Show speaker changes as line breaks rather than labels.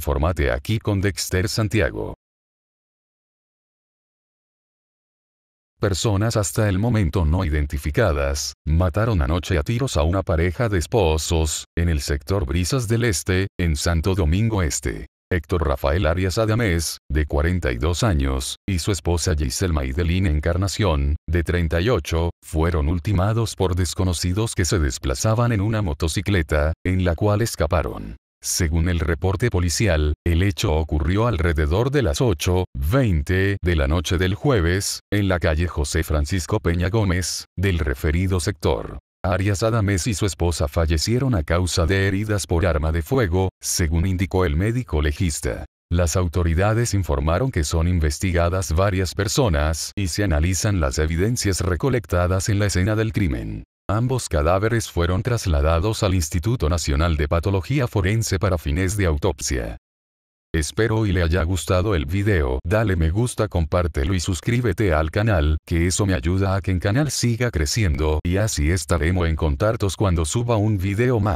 informate aquí con Dexter Santiago.
Personas hasta el momento no identificadas, mataron anoche a tiros a una pareja de esposos, en el sector Brisas del Este, en Santo Domingo Este. Héctor Rafael Arias Adamés, de 42 años, y su esposa Giselle Maidelín Encarnación, de 38, fueron ultimados por desconocidos que se desplazaban en una motocicleta, en la cual escaparon. Según el reporte policial, el hecho ocurrió alrededor de las 8.20 de la noche del jueves, en la calle José Francisco Peña Gómez, del referido sector. Arias Adames y su esposa fallecieron a causa de heridas por arma de fuego, según indicó el médico legista. Las autoridades informaron que son investigadas varias personas y se analizan las evidencias recolectadas en la escena del crimen. Ambos cadáveres fueron trasladados al Instituto Nacional de Patología Forense para fines de autopsia. Espero y le haya gustado el video, dale me gusta compártelo y suscríbete al canal, que eso me ayuda a que el canal siga creciendo, y así estaremos en contactos cuando suba un video más.